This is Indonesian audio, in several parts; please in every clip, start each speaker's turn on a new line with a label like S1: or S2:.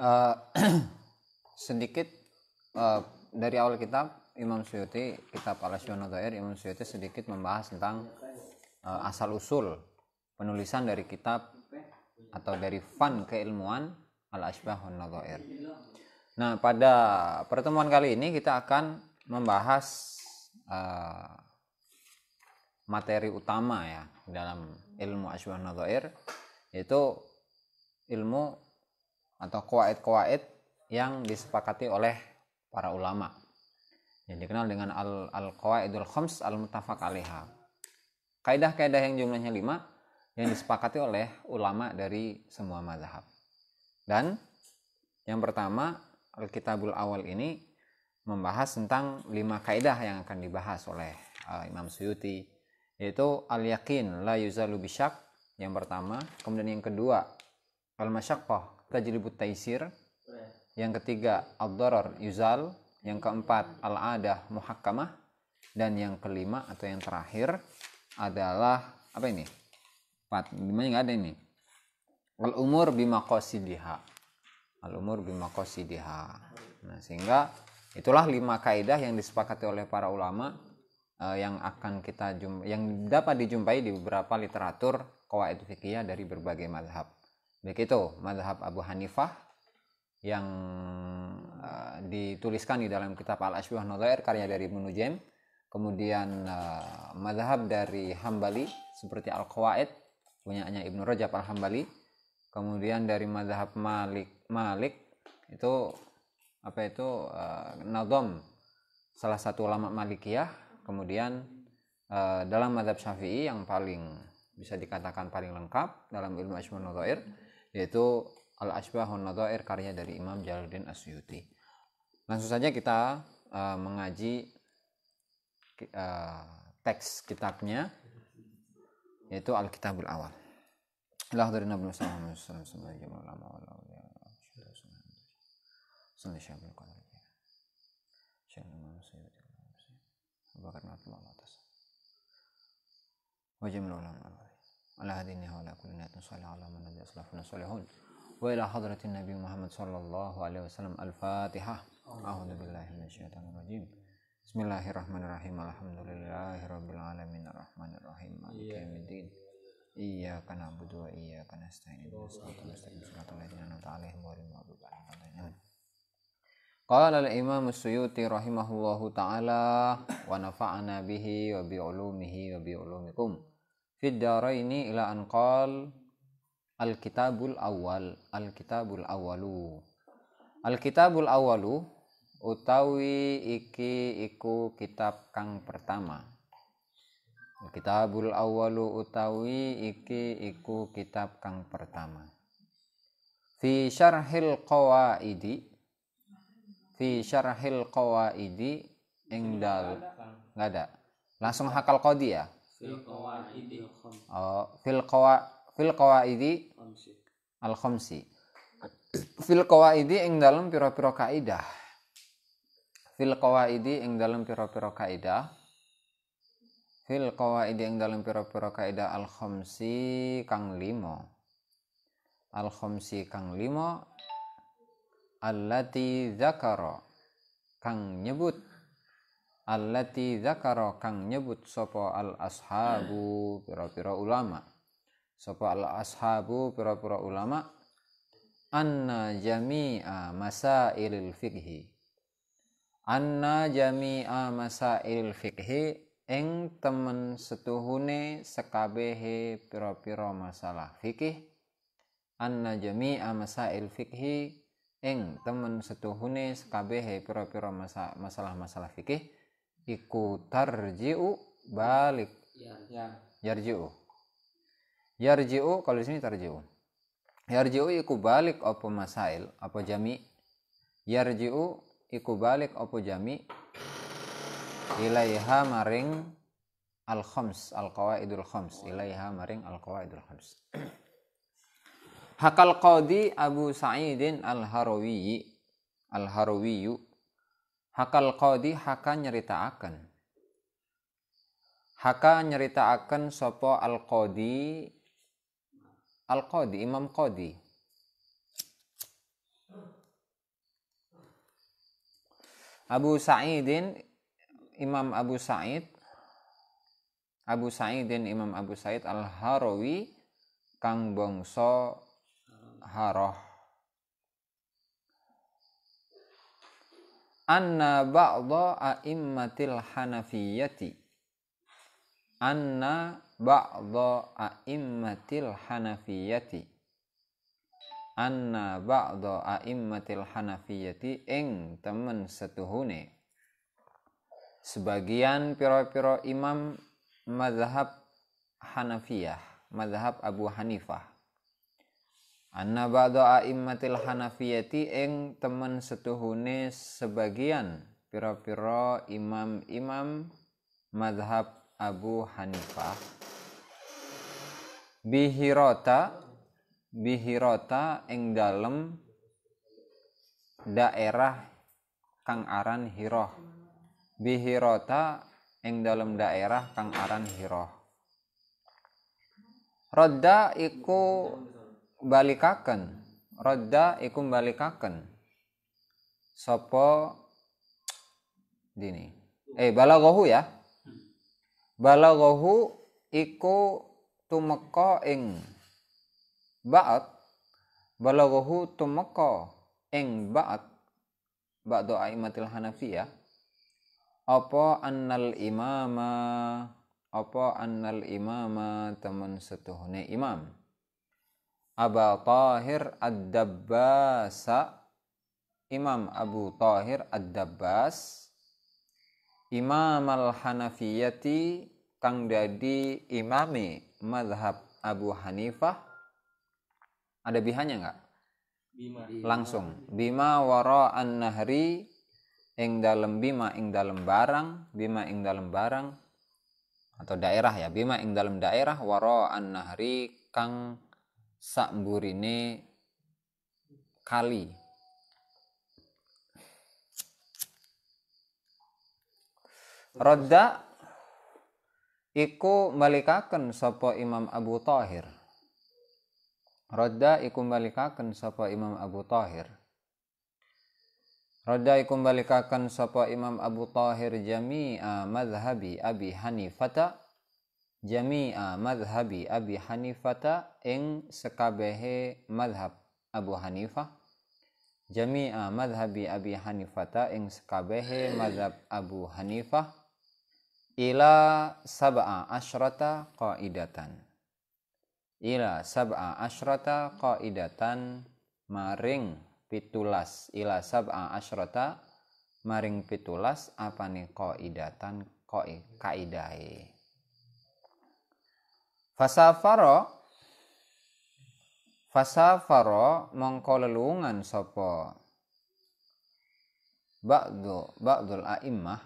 S1: Eh, sedikit uh, dari awal kitab Imam Suyuti kitab al Dair Imam Suyuti sedikit membahas tentang uh, eh, asal usul penulisan dari kitab atau dari fan keilmuan al asbahun nadhair. Nah, pada pertemuan kali ini kita akan membahas uh, materi utama ya dalam ilmu asbahun nadhair yaitu ilmu atau kuaid kuaid yang disepakati oleh para ulama yang dikenal dengan al al qawaidul khams al mutafaq alaiha kaidah-kaidah yang jumlahnya lima yang disepakati oleh ulama dari semua mazhab dan yang pertama Alkitabul Awal ini membahas tentang lima kaidah yang akan dibahas oleh uh, Imam Suyuti yaitu al yakin la yuzalu bisyak yang pertama kemudian yang kedua al masyakoh tajribut taisir yang ketiga ad-darar yuzal yang keempat al-adah muhakkamah dan yang kelima atau yang terakhir adalah apa ini empat gimana nggak ada ini al umur bimakosidiha al umur bimakosidiha nah sehingga itulah lima kaidah yang disepakati oleh para ulama uh, yang akan kita jump yang dapat dijumpai di beberapa literatur kawaid fikih dari berbagai madhab. Begitu madhab Abu Hanifah yang uh, dituliskan di dalam kitab Al-Ashbah Nulair karya dari Munujem Kemudian uh, madhab dari Hambali seperti Al-Qawaid punyanya Ibnu Rajab Al-Hambali. Kemudian dari madhab Malik Malik itu apa itu uh, eh, Nadom salah satu ulama Malikiyah. Kemudian uh, dalam madhab Syafi'i yang paling bisa dikatakan paling lengkap dalam ilmu Asmaul Nulair yaitu Al Asbahun nadair karya dari Imam Jalaluddin Asyuti. Langsung saja kita uh, mengaji uh, teks kitabnya yaitu Al-Kitabul Awal. Lahdurina bin Musa على هدينا وعلى كل نية صلى على من نبي أسلافنا صالحون وإلى حضرة النبي محمد صلى الله عليه وسلم الفاتحة أعوذ بالله من الشيطان الرجيم بسم الله الرحمن الرحيم الحمد لله رب العالمين الرحمن الرحيم مالك يوم الدين إياك نعبد وإياك نستعين اهدنا الصراط المستقيم صراط الذين أنعمت عليهم غير المغضوب عليهم قال الإمام السيوطي رحمه الله تعالى ونفعنا به وبعلومه وبعلومكم ini ila anqal Alkitabul awal Alkitabul awalu Alkitabul awalu utawi iki iku kitab kang pertama Alkitabul awalu utawi iki iku kitab kang pertama fi syarhil qawaidi fi syarhil qawaidi ing dal enggak ada langsung hakal kodi ya oh fil qawa fil al khamsi fil qawaidi ing dalam pira-pira kaidah fil qawaidi ing dalam pira-pira kaidah fil qawaidi ing dalam pira-pira kaidah al khamsi kang limo al khamsi kang limo allati zakara kang nyebut allati zakara kang nyebut sopo al ashabu hmm. pira-pira ulama sopo al ashabu pira-pira ulama anna jami'a masailil fiqhi anna jami'a masailil fiqhi eng temen setuhune sekabehe pira-pira masalah fikih anna jami'a masail fikhi eng temen setuhune sekabehe pira-pira masalah-masalah fikih iku tarji'u balik ya. ya. yarji'u yarji'u kalau di sini tarji'u yarji'u iku balik apa masail apa jami yarji'u iku balik apa jami ilaiha maring al khams al qawaidul khams ilaiha maring al qawaidul khams hakal qadi abu sa'idin al harawi al harawiyu Hakal qadi haka akan, Haka akan sopo al qadi al qadi Imam Qadi. Abu Sa'idin Imam Abu Sa'id Abu Sa'idin Imam Abu Sa'id Al-Harawi kang Bongso Haroh anna ba'da a'immatil hanafiyyati anna ba'da a'immatil hanafiyyati anna ba'da a'immatil hanafiyyati ing temen setuhune sebagian piro-piro imam mazhab Hanafiyah mazhab Abu Hanifah Anna ba'da a'immatil Hanafiyati ing temen setuhune sebagian pira-pira imam-imam madhab Abu Hanifah bihirota bihirota ing dalem daerah kang aran Hiroh bihirota ing dalem daerah kang aran Hiroh roda iku balikaken roda iku balikaken sopo dini eh balagohu ya balagohu iku tumeka ing ba'at balagohu tumeka ing ba'at ba'du aimatil ya apa annal imama apa annal imama teman setuhne imam Aba Tahir Ad-Dabbasa Imam Abu Tahir Ad-Dabbas Imam Al-Hanafiyati kang dadi Imami mazhab Abu Hanifah ada bihanya enggak? Bima. Langsung. Bima wara an nahri ing dalem bima ing dalem barang, bima ing dalem barang atau daerah ya, bima ing dalem daerah wara an nahri kang sak ini kali Roda iku malikaken sapa Imam Abu Tahir. Roda iku malikaken sapa Imam Abu Tahir. Roda iku malikaken sapa Imam Abu Tahir jami'a madhhabi Abi Hanifah jami'a madhabi Abi Hanifata ing sekabehe madhab Abu Hanifah jami'a madhabi Abi Hanifata ing sekabehe madhab Abu Hanifah ila sab'a asyrata qaidatan ila sab'a asyrata qaidatan maring pitulas ila sab'a asyrata maring pitulas Apa nih qaidatan qaidai Fasafaro Fasafaro mongko lelungan sapa Ba'du Ba'dul a'immah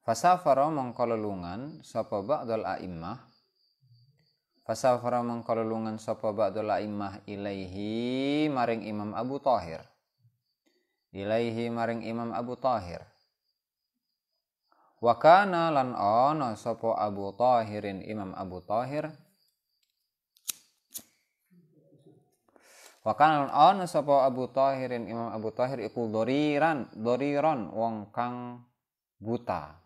S1: Fasafaro mongko lelungan sapa Ba'dul a'immah Fasafaro mongko lelungan sapa Ba'dul a'immah ilaihi maring Imam Abu Tahir Ilaihi maring Imam Abu Tahir wa kana lan ono sopo Abu Tahirin Imam Abu Tahir wa kana lan ono sopo Abu Tahirin Imam Abu Tahir iku doriran doriron wong kang buta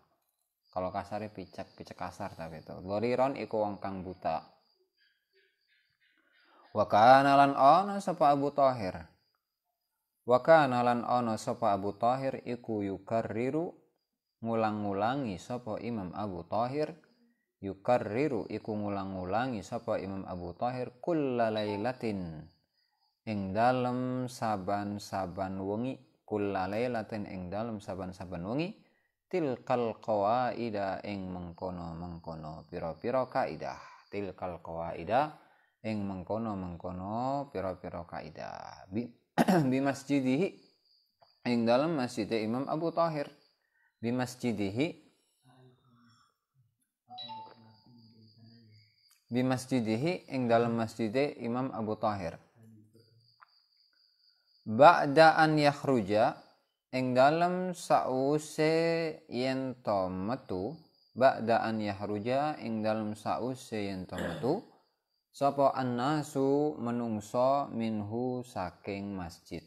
S1: kalau kasarnya picak picak kasar tapi itu doriron iku wong kang buta wa kana lan ono sopo Abu Tahir wa kana lan ono sopo Abu Tahir iku yukarriru ngulang-ngulangi sopo Imam Abu Tahir yukarriru iku ngulang-ngulangi sopo Imam Abu Tahir latin ing dalam saban-saban wengi latin ing dalam saban-saban wengi tilkal ida ing mengkono-mengkono pira-pira kaidah tilkal ida ing mengkono-mengkono pira-pira kaidah bi, bi masjidihi ing dalem masjid Imam Abu Tahir di di masjidihi ing dalam masjid Imam Abu Tahir ba'da an yakhruja ing dalam sause yento metu ba'da an yakhruja ing dalam sause yento metu sapa annasu menungso minhu saking masjid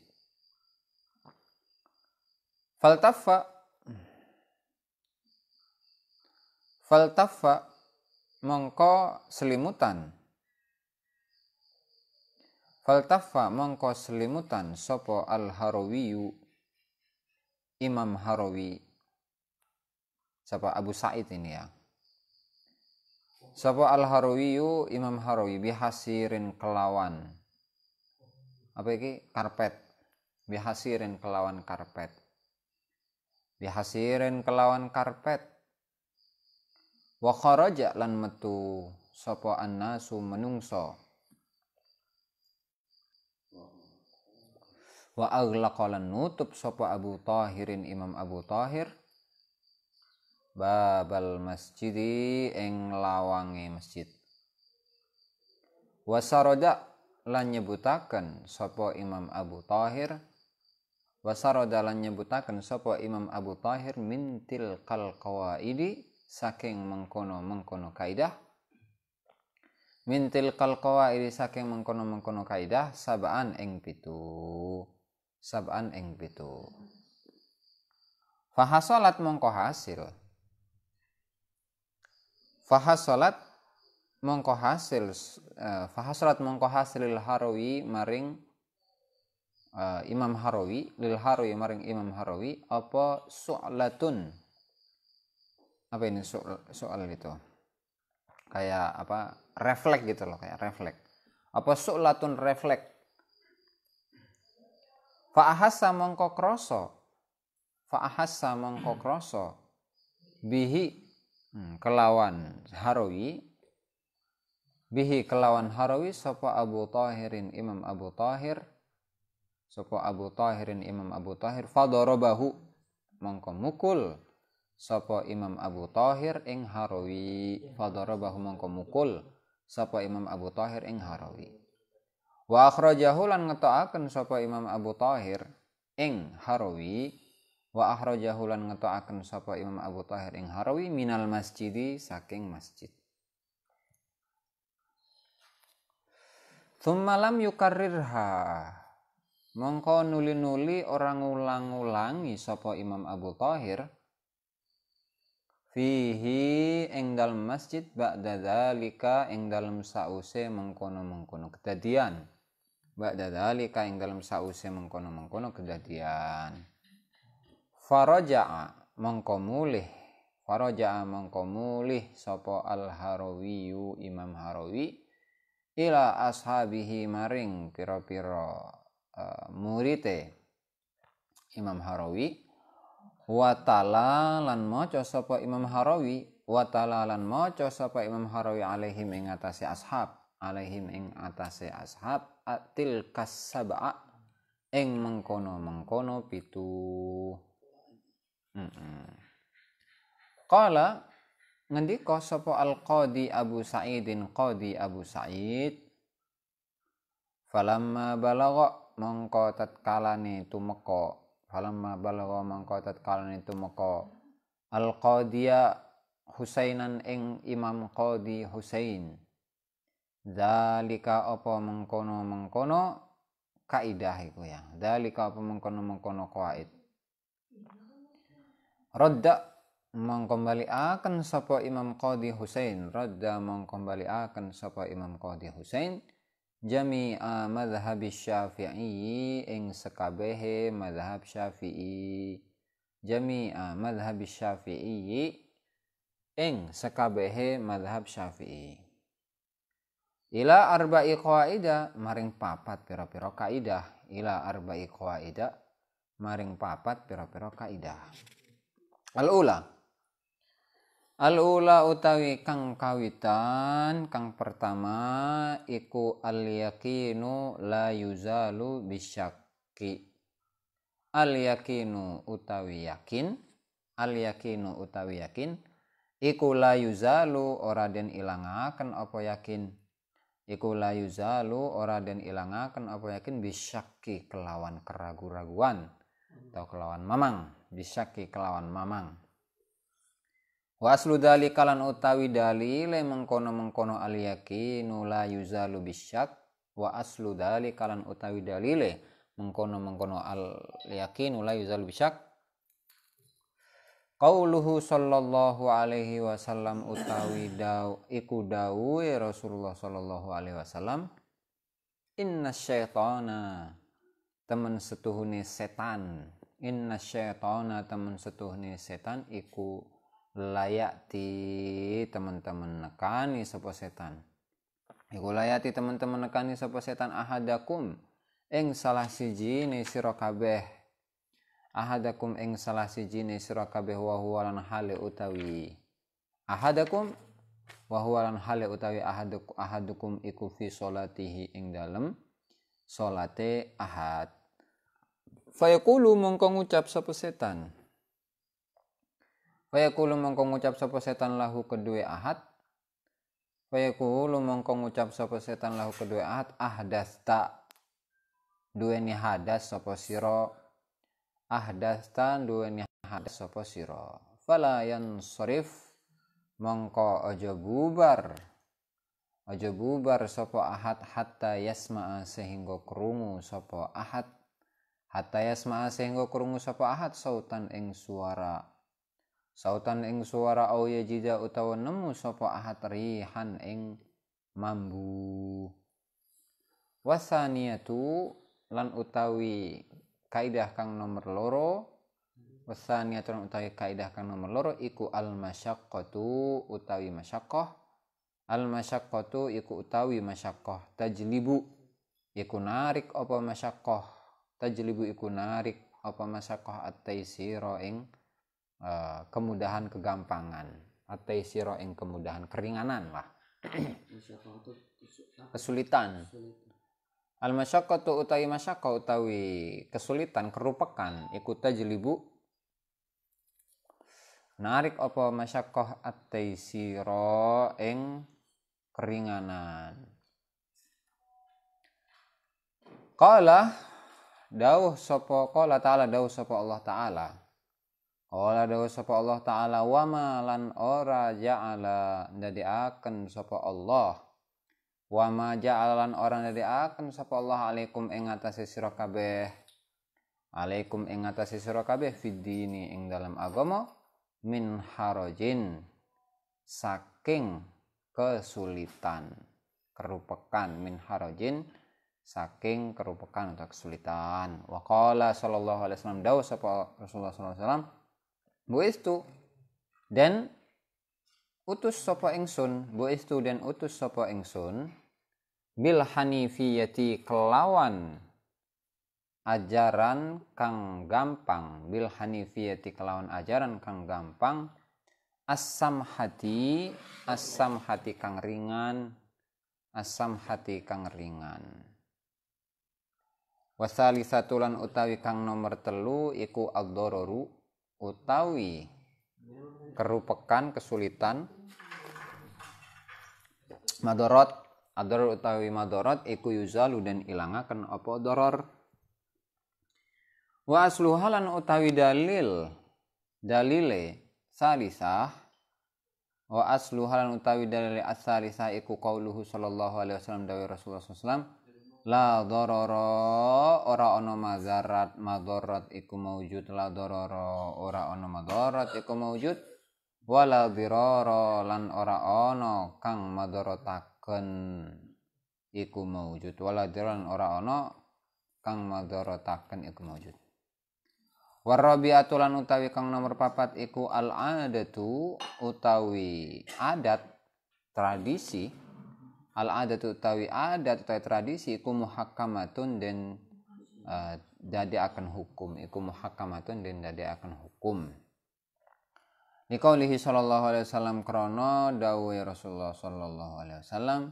S1: Faltafa. faltafa mongko selimutan faltafa mongko selimutan sopo al harawiyu imam harawi siapa Abu Said ini ya Sapa al harawiyu Imam Harawi bihasirin kelawan apa iki karpet bihasirin kelawan karpet bihasirin kelawan karpet wa kharaja lan metu sapa annasu menungso wa aghlaqa lan nutup sapa Abu Tahirin Imam Abu Tahir babal masjidi ing lawange masjid saraja lan nyebutaken sapa Imam Abu Tahir wasaroda lan nyebutaken sapa Imam Abu Tahir mintil kal qawaidi saking mengkono mengkono kaidah mintil kalkawa iri saking mengkono mengkono kaidah sabaan eng pitu sabaan eng pitu fahasolat mongko hasil fahasolat mongko hasil eh, fahasolat mongko hasil lil harawi maring uh, Imam Harawi lil Harawi maring Imam Harawi apa su'latun apa ini soal, soal itu kayak apa refleks gitu loh kayak refleks apa su'latun refleks Fa'ahassa mongko kroso Fa'ahassa mongko kroso Bihi hmm, Kelawan harawi Bihi kelawan harawi Sopo Abu Tahirin Imam Abu Tahir Sopo Abu Tahirin Imam Abu Tahir Fadorobahu Mongko mukul sapa Imam Abu Thahir ing Harawi iya. fadarabahu mongko mukul sapa Imam Abu Thahir ing Harawi wa akhrajahu lan ngetoaken sapa Imam Abu Thahir ing Harawi wa akhrajahu lan ngetoaken sapa Imam Abu Thahir ing Harawi minal masjidi saking masjid Thumma lam yukarrirha Mongko nuli-nuli orang ulang-ulangi sapa Imam Abu Thahir fihi ing masjid ba'da dzalika ing dalem sause mengkono-mengkono kedadian ba'da dzalika ing dalem sause mengkono-mengkono kedadian faraja'a mengko mulih faraja'a sopo mulih sapa al harawiyu imam harawi ila ashabihi maring piro piro uh, eh, murite imam harawi wa ta'ala lan maca sapa Imam Harawi wa ta'ala lan maca sapa Imam Harawi alaihim ing atase ashab alaihim ing atase ashab atil kasab'a eng mengkono mengkono pitu mm -mm. Kala ngendika sapa al-qadi Abu Sa'idin qadi Abu Sa'id falamma balagha mongko tatkalane tumeka falamma balagha man qatat qalan itu maka al qadiya Husainan ing Imam Qadi Husain dalika apa mengkono mengkono kaidah iku ya dalika apa mengkono mengkono qaid radda mengkembali akan sapa Imam Qadi Husain radda mengkembali akan sapa Imam Qadi Husain jami'a eh, Madhab syafi'i ing sekabehe madhab syafi'i jami'a eh, Madhab syafi'i ing sekabehe madhab syafi'i ila arba'i qaida maring papat pira-pira kaidah ila arba'i qaida maring papat pira-pira kaidah al ula al utawi kang kawitan kang pertama iku al yakinu la yuzalu bisyakki. al yakinu utawi yakin, al yakinu utawi yakin iku la yuzalu ora den ilangaken apa yakin. Iku la yuzalu ora den ilangaken apa yakin bisyakki kelawan keragu-raguan atau kelawan mamang, bisyakki kelawan mamang. Waslu dali kalan utawi dalile mengkono mengkono al nula la yuzalu bisyak wa aslu dali kalan utawi dalile mengkono mengkono al yakinu la yuzalu bisyak Qauluhu sallallahu alaihi wasallam utawi daw iku dawe Rasulullah sallallahu alaihi wasallam Inna syaitana temen setuhuni setan Inna syaitana temen setuhuni setan iku layak ti teman-teman nekani sopo setan iku layak ti teman-teman nekani sopo setan ahadakum eng salah siji ne ahadakum eng salah siji ne sira kabeh hale utawi ahadakum wahualan hale utawi ahaduk, ahadukum iku fi solatihi ing dalem solate ahad Fayakulu mongkong ucap sapa setan Fayaqulu mongko ngucap sapa setan lahu kedue ahad. Fayaqulu mongko ngucap sapa setan lahu kedue ahad ahdasta. dueni hadas sapa sira. Ahdasta dueni hadas sapa sira. Fala yansorif mongko ojo bubar. ojo bubar sapa ahad hatta yasma'a sehingga krungu sapa ahad hatta yasma'a sehingga krungu sapa ahad sautan ing suara sautan ing suara au yajida utawa nemu sapa ahad rihan ing mambu wasaniatu lan utawi kaidah kang nomor loro wasaniatu lan utawi kaidah kang nomor loro iku al masyaqqatu utawi masyaqqah al masyaqqatu iku utawi masyaqqah tajlibu iku narik apa masyaqqah tajlibu iku narik apa masyaqqah at-taisira ing Eh, kemudahan kegampangan atau siro yang kemudahan keringanan lah kesulitan al masyaqqatu utawi masyaqqa utawi kesulitan kerupakan aja jelibu narik apa masyaqqah siro ing keringanan Qala dau sopo qala ta'ala dau sopo Allah ta'ala Ola dawu sapa Allah taala wa ma lan ora ja'ala akan sapa Allah. Wa ma ja'ala lan ora akan sapa Allah alaikum ing atase sira kabeh. Alaikum ing atase sira kabeh dini ing dalam agama min harajin saking kesulitan kerupekan min harajin saking kerupekan atau kesulitan wa qala sallallahu alaihi wasallam dawu sapa Rasulullah sallallahu alaihi wasallam buistu dan utus sopo engsun, buistu dan utus sopo engsun, bil hanifiyati kelawan ajaran kang gampang bil hanifiyati kelawan ajaran kang gampang asam hati asam hati kang ringan asam hati kang ringan wasali satulan utawi kang nomor telu iku ad utawi kerupekan kesulitan madorot ador utawi madorot iku yuzalu dan ilangaken opo doror wa asluhalan utawi dalil dalile salisah wa asluhalan utawi dalile asalisah iku kauluhu sallallahu alaihi wasallam dawai Rasulullah sallallahu la dororo ora ono mazarat madorat iku maujud la dororo ora ono madorat iku maujud wala diroro lan ora ono kang madorotaken iku maujud wala diroro lan ora ono kang madorotaken iku maujud Warabiatu atulan utawi kang nomor papat iku al adatu utawi adat tradisi al adat utawi adat utawi tradisi iku muhakkamatun den jadi eh, dadi akan hukum iku muhakkamatun dan dadi akan hukum Nikaulihi sallallahu alaihi wasallam krana dawuh Rasulullah sallallahu alaihi wasallam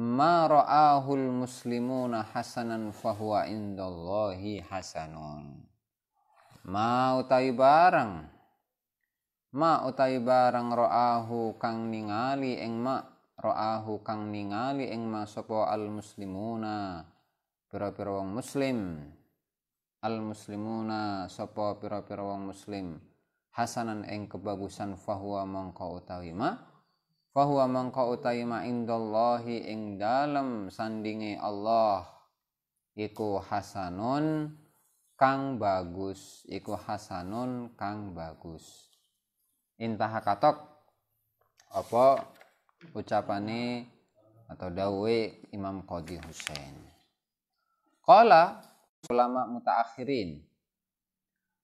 S1: ma ra'ahul muslimuna hasanan fahuwa indallahi hasanun ma utai barang ma utai barang ra'ahu kang ningali ing ma ra'ahu kang ningali ing ma sapa al muslimuna pira-pira wong muslim al muslimuna sapa pira-pira wong muslim hasanan eng kebagusan fahuwa mangka utawi ma fahuwa mangka utawi ma indallahi ing dalem sandinge Allah iku hasanun kang bagus iku hasanun kang bagus intaha katok apa ucapane atau dawe Imam Qadhi Husain Qala ulama mutaakhirin.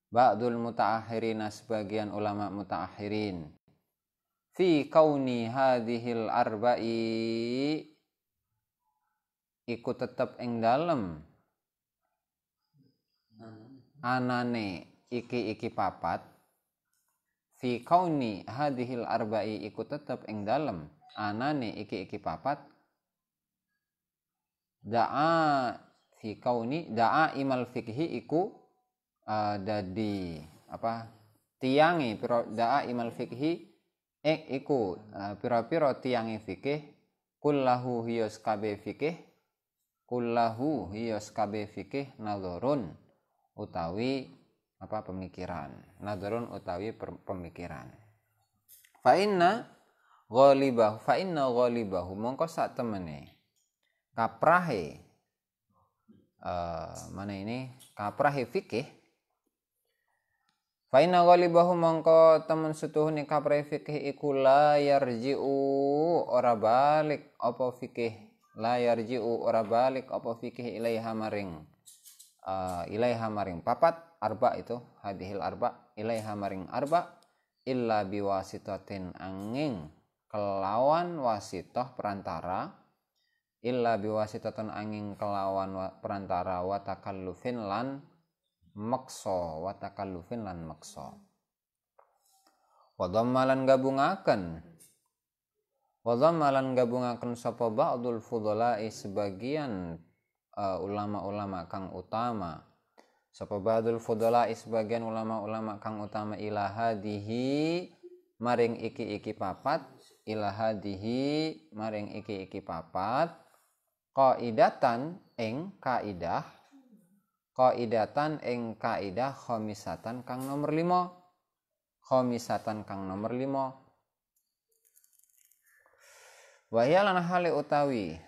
S1: Ba'dul mutaakhirina sebagian ulama mutaakhirin. Fi kauni hadhil arba'i ikut tetap ing dalem anane iki-iki papat fi kauni hadhil arba'i ikut tetap ing dalem anane iki-iki papat da'a fi kauni da'a imal fikhi iku uh, dadi apa tiangi piro da'a imal fikhi ek iku uh, piro-piro tiangi fikih kullahu hiyos kabe fikih kullahu hiyos kabe fikih nadorun utawi apa pemikiran nadorun utawi per, pemikiran fa'inna inna ghalibahu golibahu ghalibahu mongko sak temene kaprahe uh, mana ini kaprahi ya, fikih ya? fa inna ghalibahu mangko temen ni kaprahi fikih iku la yarji'u ora balik apa fikih la yarji'u ora balik apa fikih ilaiha maring uh, ilaiha maring papat arba itu hadihil arba ilaiha maring arba illa biwasitatin angin kelawan wasitoh perantara illa biwasitatan angin kelawan perantara wa takallufin lan makso wa takallufin lan makso wa dhammalan gabungaken wa dhammalan gabungaken sapa ba'dul fudala'i sebagian eh, ulama-ulama uh, kang utama sapa ba'dul fudolai sebagian ulama-ulama kang utama ilaha hadihi maring iki-iki papat ilahadihi maring iki-iki papat qaidatan ing kaidah qaidatan ing kaidah khomisatan kang nomor limo, khomisatan kang nomor limo. wahya lan hale utawi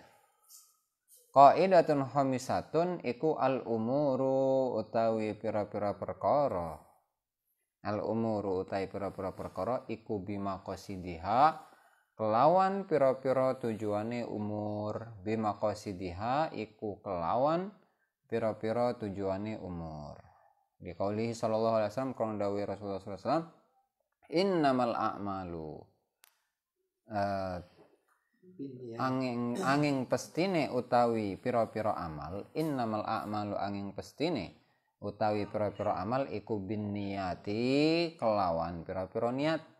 S1: qaidatun khomisatun iku al umuru utawi pira-pira perkara al umuru utawi pira-pira perkara iku bima qasidiha kelawan piro-piro tujuane umur bima diha iku kelawan piro-piro tujuane umur dikaulihi sallallahu alaihi wasallam krono dawi ya Rasulullah sallallahu alaihi wasallam innamal a'malu uh, angin angin pestine utawi piro-piro amal innamal a'malu angin pestine utawi piro-piro amal iku bin niati kelawan piro-piro niat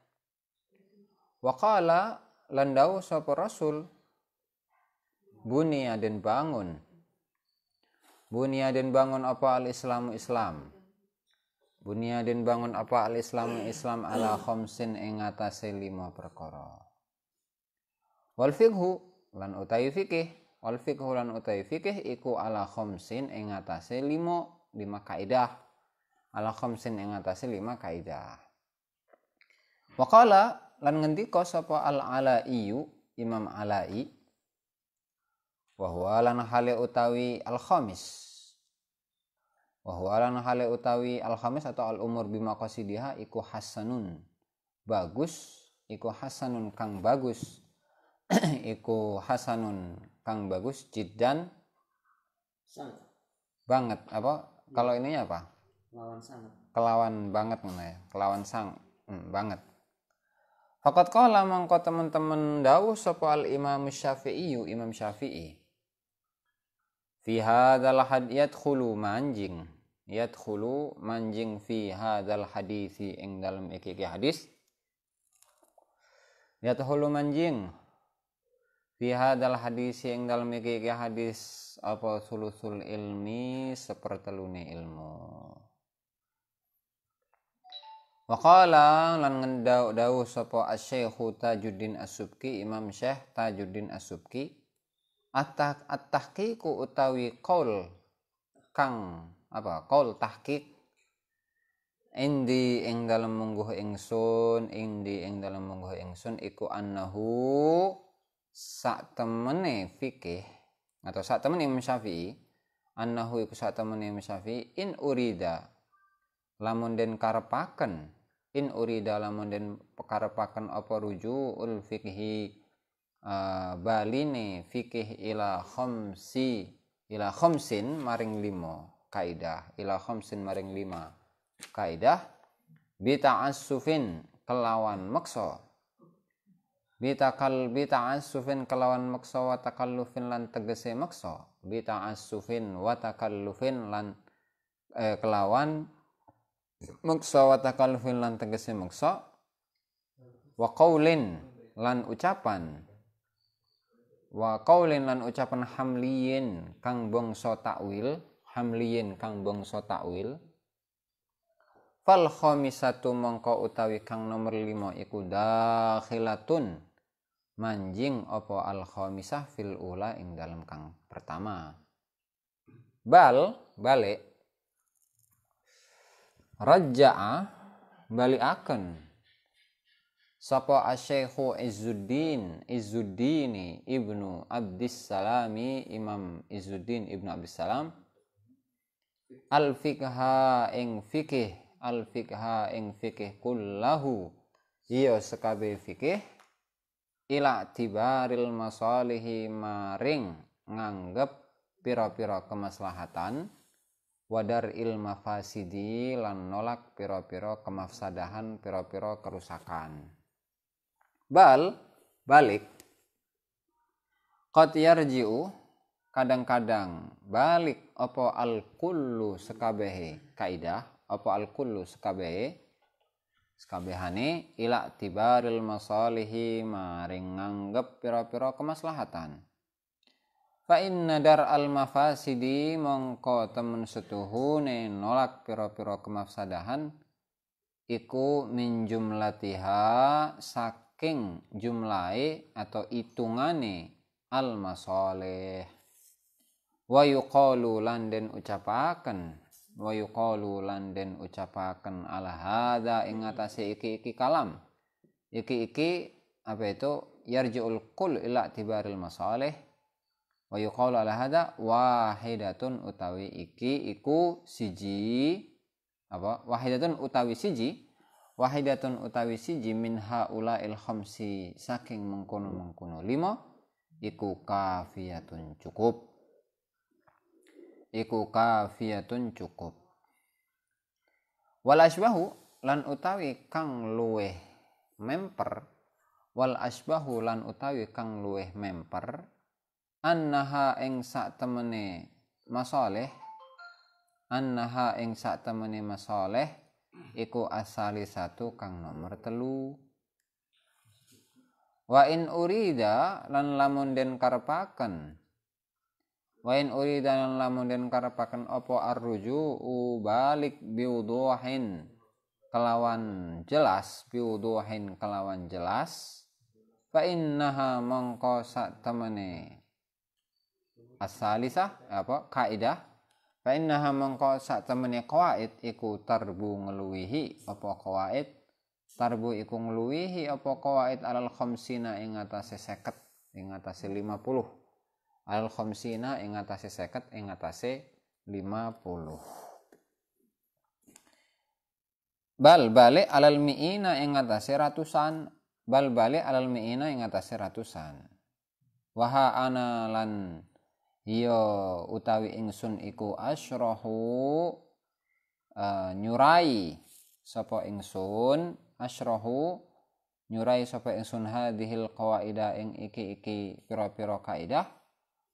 S1: Wakala landau sapa rasul bunia dan bangun bunia dan bangun apa al islamu islam bunia dan bangun apa al islamu islam ala khomsin ingatasi lima perkara wal fikhu lan utai fikih wal fikhu lan utai fikih iku ala khomsin ingatasi lima lima kaidah ala khomsin ingatasi lima kaidah Wakala lan ngendika sapa al alaiyu imam alai wahwa lan hale utawi al khamis wahwa lan hale utawi al khamis atau al umur bima qasidiha iku hasanun bagus iku hasanun kang bagus iku hasanun kang bagus jiddan sangat banget apa kalau ininya apa kelawan sangat kelawan banget mana ya kelawan sang hmm, banget Fakat qala mangko teman-teman dawuh sapa al Imam Syafi'i Imam Syafi'i. Fi hadzal had yadkhulu manjing. Yadkhulu manjing fi hadzal hadisi ing dalam iki hadis. Yadkhulu manjing fi hadzal hadisi ing dalam iki hadis apa sulusul ilmi seperti lune ilmu. Waqala lan ngendau dawu sapa Asy-Syaikhu Tajuddin As-Subki Imam Syekh Tajuddin As-Subki atak at-tahqiqu utawi qaul kang apa qaul tahqiq indi ing dalem mungguh ingsun indi ing dalem mungguh ingsun iku annahu sak temene fikih atau sak temene Imam Syafi'i annahu iku sak temene Imam Syafi'i in urida lamun den karepaken in urida lamun den karepaken apa rujuul fikhi uh, eh, baline fikih ila khamsi ila khamsin maring limo kaidah ila khamsin maring lima kaidah bita asufin kelawan makso bita kal bita asufin kelawan makso watakalufin lan tegese makso bita asufin watakalufin lan eh, kelawan maksa wa takalufin lan tegesi maksa wa qawlin lan ucapan wa qawlin lan ucapan hamliyin kang bongso ta'wil hamliyin kang bongso ta'wil fal khomisatu mongko utawi kang nomor lima iku dakhilatun manjing opo al khomisah fil ula ing dalam kang pertama bal balik raja'a balikaken sapa asyikhu Izzuddin Izzuddini Ibnu Abdissalami Imam Izzuddin Ibnu Abdissalam al fikha ing fikih al fikha ing fikih kullahu Iyo sekabe fikih ila tibaril masalihi maring nganggep pira-pira kemaslahatan wadar ilma fasidi lan nolak piro-piro kemafsadahan piro-piro kerusakan bal balik qad yarji'u kadang-kadang balik opo al kullu sekabehe kaidah opo al kullu sekabehe sekabehane ila tibaril masalihi maring nganggep piro-piro kemaslahatan fa inna dar al mafasidi mongko temen setuhune nolak piro-piro kemafsadahan iku min jumlatiha saking jumlahi atau itungane al masoleh wa yuqalu lan den ucapaken wa yuqalu lan den ucapaken al hadza ing iki-iki kalam iki-iki apa itu yarjiul kul ila tibaril masalih wa yuqalu ala hadza wahidatun utawi iki iku siji apa wahidatun utawi siji wahidatun utawi siji min haula il khamsi saking mengkono mengkono lima iku kafiyatun cukup iku kafiyatun cukup wal asbahu lan utawi kang luweh memper wal asbahu lan utawi kang luweh memper annaha ing sak temene masoleh, annaha ing sak temene masoleh, iku asali satu kang nomor telu wa in urida lan lamun den karepaken wa in urida lan lamun den karepaken opo arruju balik biuduhin kelawan jelas biuduhin kelawan jelas fa innaha mongko sak temene Asalisa apa kaidah fa innaha mengko sak temene qawaid iku tarbu ngluwihi apa qawaid tarbu iku ngluwihi apa qawaid alal khamsina ing atase 50 ing atase 50 alal khamsina ing atase 50 ing atase 50 bal balik alal mi'ina ing atase ratusan bal balik alal mi'ina ing atase ratusan waha ana lan Iyo utawi ingsun iku asyrahu uh, nyurai sapa ingsun asyrahu nyurai sapa ingsun hadhil qawaida ing iki-iki pira-pira kaidah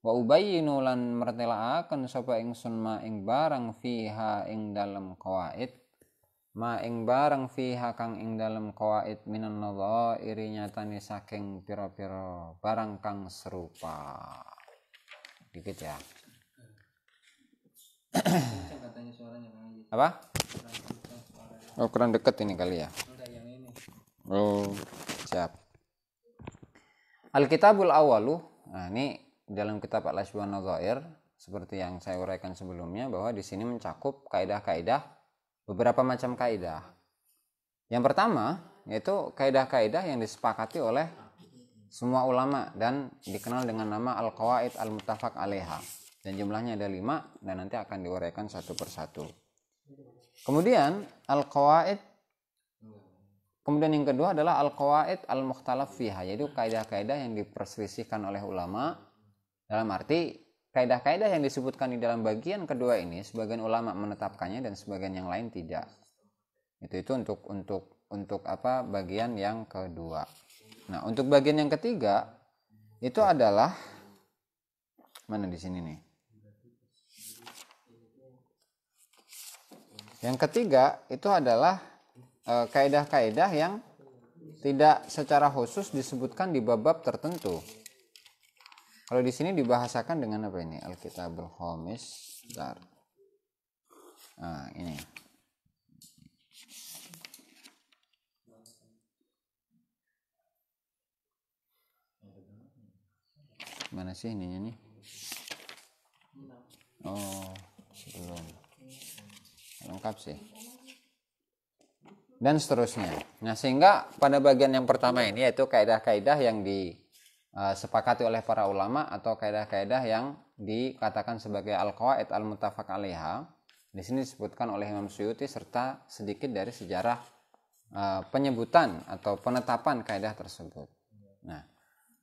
S1: wa ubayyinu lan mertelaaken sapa ingsun ma ing barang fiha ing dalem qawaid ma ing barang fiha kang ing dalem qawaid minan nadhairi nyatane saking pira-pira barang kang serupa dikit ya apa oh kurang deket ini kali ya oh siap Alkitabul awalu nah ini dalam kitab Al-Asbun Nazair seperti yang saya uraikan sebelumnya bahwa di sini mencakup kaidah-kaidah beberapa macam kaidah yang pertama yaitu kaidah-kaidah yang disepakati oleh semua ulama dan dikenal dengan nama Al-Qawaid Al-Mutafak Aleha dan jumlahnya ada lima dan nanti akan diuraikan satu persatu kemudian Al-Qawaid kemudian yang kedua adalah Al-Qawaid Al-Mukhtalaf Fiha yaitu kaidah-kaidah yang diperselisihkan oleh ulama dalam arti kaidah-kaidah yang disebutkan di dalam bagian kedua ini sebagian ulama menetapkannya dan sebagian yang lain tidak itu itu untuk untuk untuk apa bagian yang kedua Nah, untuk bagian yang ketiga itu adalah mana di sini nih? Yang ketiga itu adalah kaidah-kaidah e, kaedah yang tidak secara khusus disebutkan di bab-bab tertentu. Kalau di sini dibahasakan dengan apa ini? Alkitabul Homis Dar. Nah, ini. mana sih ininya nih oh belum lengkap sih dan seterusnya nah sehingga pada bagian yang pertama ini yaitu kaidah-kaidah yang disepakati eh, oleh para ulama atau kaidah-kaidah yang dikatakan sebagai al-qawaid al-muttafaq alaiha di sini disebutkan oleh Imam Suyuti serta sedikit dari sejarah eh, penyebutan atau penetapan kaidah tersebut. Nah,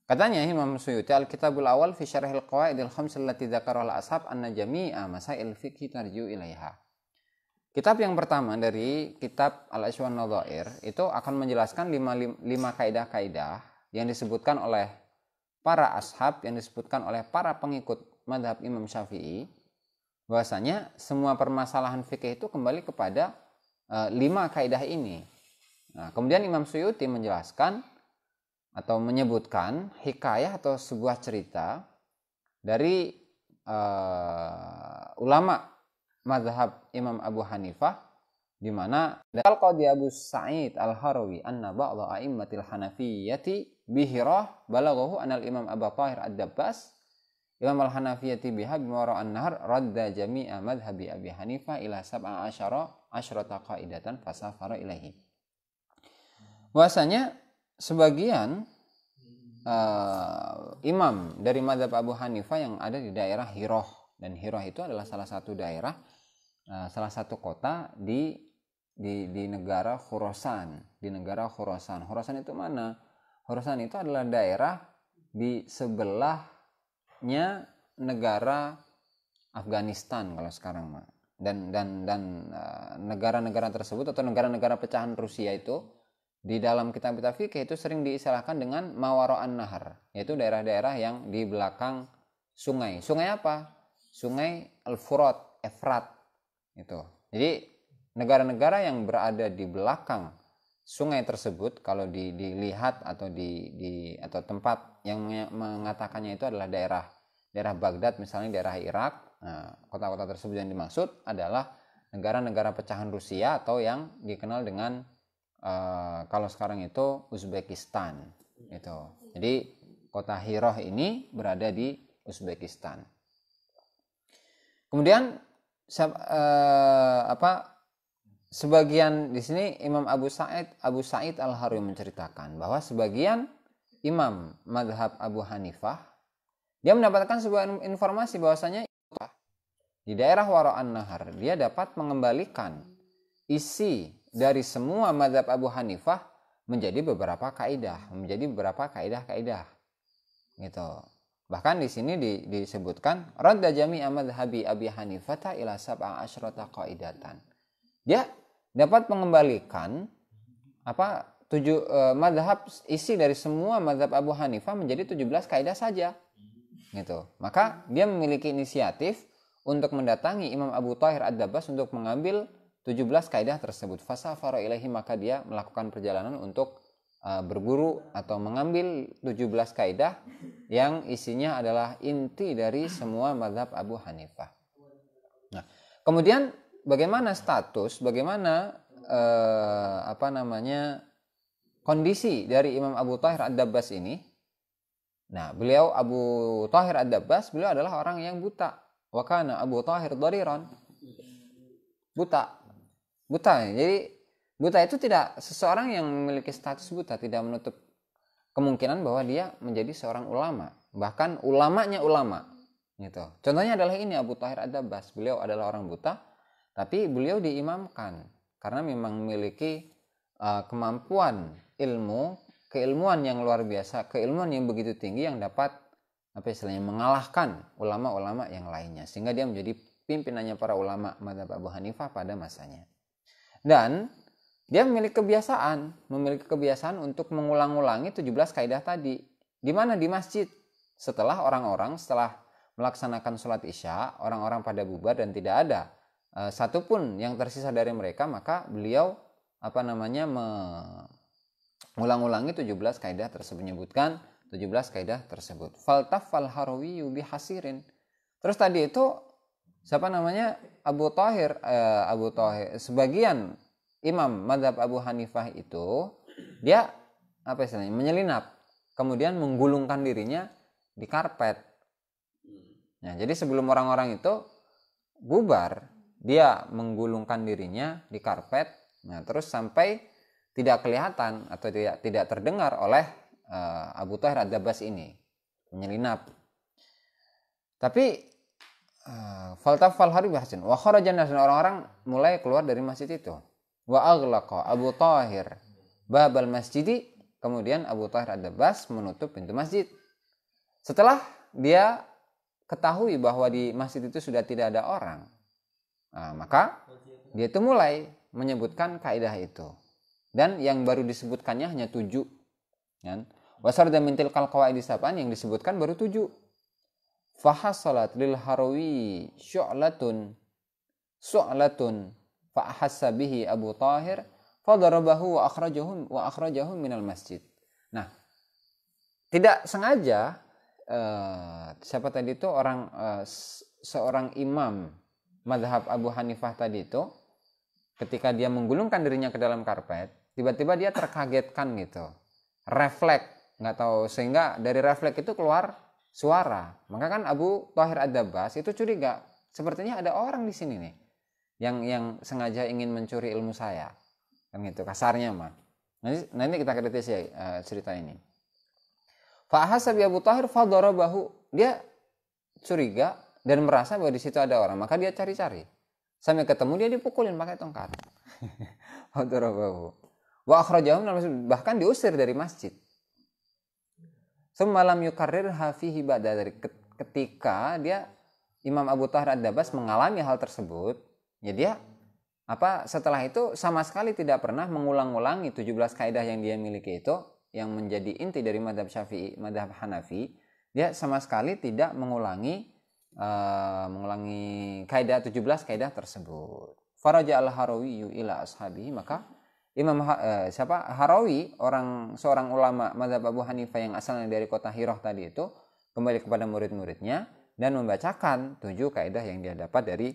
S1: Katanya Imam Suyuti Al-Kitabul Awal fi Al-Qawaid al Khams allati al ashab anna jami'a masail fiqh tarju ilaiha. Kitab yang pertama dari kitab Al-Aswan Nadhair itu akan menjelaskan lima, lima kaidah-kaidah yang disebutkan oleh para ashab yang disebutkan oleh para pengikut madhab Imam Syafi'i bahwasanya semua permasalahan fikih itu kembali kepada e, lima kaidah ini. Nah, kemudian Imam Suyuti menjelaskan atau menyebutkan hikayah atau sebuah cerita dari uh, ulama mazhab Imam Abu Hanifah di mana dal qadi Abu Sa'id Al-Harawi anna ba'dha a'immatil Hanafiyyati bihirah balaghahu anal Imam Abu Tahir Ad-Dabbas Imam Al-Hanafiyyati biha bimara an-nahar radda jami'a madhhabi Abi Hanifah ila sab'a asyara asyrata qaidatan fasafara ilaihi. Bahasanya sebagian uh, imam dari madhab Abu Hanifah yang ada di daerah Hiroh dan Hiroh itu adalah salah satu daerah uh, salah satu kota di di di negara Khurasan di negara Khurasan Khurasan itu mana Khurasan itu adalah daerah di sebelahnya negara Afghanistan kalau sekarang mah dan dan dan eh, negara-negara tersebut atau negara-negara pecahan Rusia itu di dalam kitab-kitab fikih itu sering diistilahkan dengan mawaro'an nahar, yaitu daerah-daerah yang di belakang sungai. Sungai apa? Sungai Al-Furat, Efrat. Itu. Jadi negara-negara yang berada di belakang sungai tersebut kalau di, dilihat atau di, di atau tempat yang mengatakannya itu adalah daerah daerah Baghdad misalnya daerah Irak kota nah, kota-kota tersebut yang dimaksud adalah negara-negara pecahan Rusia atau yang dikenal dengan Eh, kalau sekarang itu Uzbekistan hmm. itu jadi kota Hiroh ini berada di Uzbekistan kemudian uh, apa sebagian di sini Imam Abu Said Abu Said Al Harwi menceritakan bahwa sebagian imam madhab Abu Hanifah dia mendapatkan sebuah informasi bahwasanya di daerah Waro'an Nahar dia dapat mengembalikan isi dari semua madhab Abu Hanifah menjadi beberapa kaidah, menjadi beberapa kaidah-kaidah. Gitu. Bahkan di sini di, disebutkan radda jami'a madhhabi Abi Hanifah ila sab'a asyrata qaidatan. Dia dapat mengembalikan apa tujuh e, madhab isi dari semua madhab Abu Hanifah menjadi 17 kaidah saja gitu maka dia memiliki inisiatif untuk mendatangi Imam Abu Thahir Ad-Dabbas untuk mengambil 17 kaidah tersebut. Fasafaro ilaihi maka dia melakukan perjalanan untuk uh, berguru atau mengambil 17 kaidah yang isinya adalah inti dari semua madhab Abu Hanifah. Nah, kemudian bagaimana status, bagaimana uh, apa namanya kondisi dari Imam Abu Tahir Ad-Dabbas ini? Nah, beliau Abu Tahir Ad-Dabbas, beliau adalah orang yang buta. Wakana Abu Tahir Dariron. Buta, buta jadi buta itu tidak seseorang yang memiliki status buta tidak menutup kemungkinan bahwa dia menjadi seorang ulama bahkan ulamanya ulama gitu contohnya adalah ini Abu Tahir Adabas beliau adalah orang buta tapi beliau diimamkan karena memang memiliki uh, kemampuan ilmu keilmuan yang luar biasa keilmuan yang begitu tinggi yang dapat apa istilahnya mengalahkan ulama-ulama yang lainnya sehingga dia menjadi pimpinannya para ulama madhab Abu Hanifah pada masanya dan dia memiliki kebiasaan, memiliki kebiasaan untuk mengulang-ulangi 17 kaidah tadi. Di mana? Di masjid. Setelah orang-orang, setelah melaksanakan sholat isya, orang-orang pada bubar dan tidak ada e, satupun yang tersisa dari mereka, maka beliau apa namanya mengulang-ulangi 17 kaidah tersebut menyebutkan 17 kaidah tersebut. Faltaf fal yubi hasirin. Terus tadi itu siapa namanya Abu Thahir eh, Abu Thahir sebagian imam madhab Abu Hanifah itu dia apa istilahnya menyelinap kemudian menggulungkan dirinya di karpet nah jadi sebelum orang-orang itu bubar dia menggulungkan dirinya di karpet nah terus sampai tidak kelihatan atau tidak tidak terdengar oleh uh, Abu Thahir ad ini menyelinap tapi Eh, Falta hari bahasin. Wa kharajan dan orang-orang mulai keluar dari masjid itu. Wa aghlaqa Abu Tahir babal masjid Kemudian Abu Tahir ada bas menutup pintu masjid. Setelah dia ketahui bahwa di masjid itu sudah tidak ada orang, nah, maka dia itu mulai menyebutkan kaidah itu. Dan yang baru disebutkannya hanya tujuh. Kan? Wasar dan mintil kalkawa yang disebutkan baru tujuh fahasalat lil harawi syu'latun su'latun fa'ahassa bihi Abu Tahir fadarabahu wa akhrajahum wa akhrajahum minal masjid. Nah, tidak sengaja uh, siapa tadi itu orang uh, seorang imam madhab Abu Hanifah tadi itu ketika dia menggulungkan dirinya ke dalam karpet, tiba-tiba dia terkagetkan gitu. Refleks nggak tahu sehingga dari refleks itu keluar suara. Maka kan Abu Tahir Ad-Dabbas itu curiga, sepertinya ada orang di sini nih yang yang sengaja ingin mencuri ilmu saya. Kan gitu kasarnya mah. Nanti nanti kita kritisi ya, uh, cerita ini. Fa'hasabi Abu Tahir Bahu, Dia curiga dan merasa bahwa di situ ada orang, maka dia cari-cari. Sampai ketemu dia dipukulin pakai tongkat. Fadarabahu. Wa akhrajahum bahkan diusir dari masjid. Semalam yukarir hafihi ba'da dari ketika dia Imam Abu Tahir Ad-Dabas mengalami hal tersebut, ya dia apa setelah itu sama sekali tidak pernah mengulang-ulangi 17 kaidah yang dia miliki itu yang menjadi inti dari madhab Syafi'i, madhab Hanafi, dia sama sekali tidak mengulangi uh, mengulangi kaidah 17 kaidah tersebut. Faraja al-Harawi ila ashabi maka Imam uh, siapa Harawi orang seorang ulama Madhab Abu Hanifah yang asalnya dari kota Hiroh tadi itu kembali kepada murid-muridnya dan membacakan tujuh kaidah yang dia dapat dari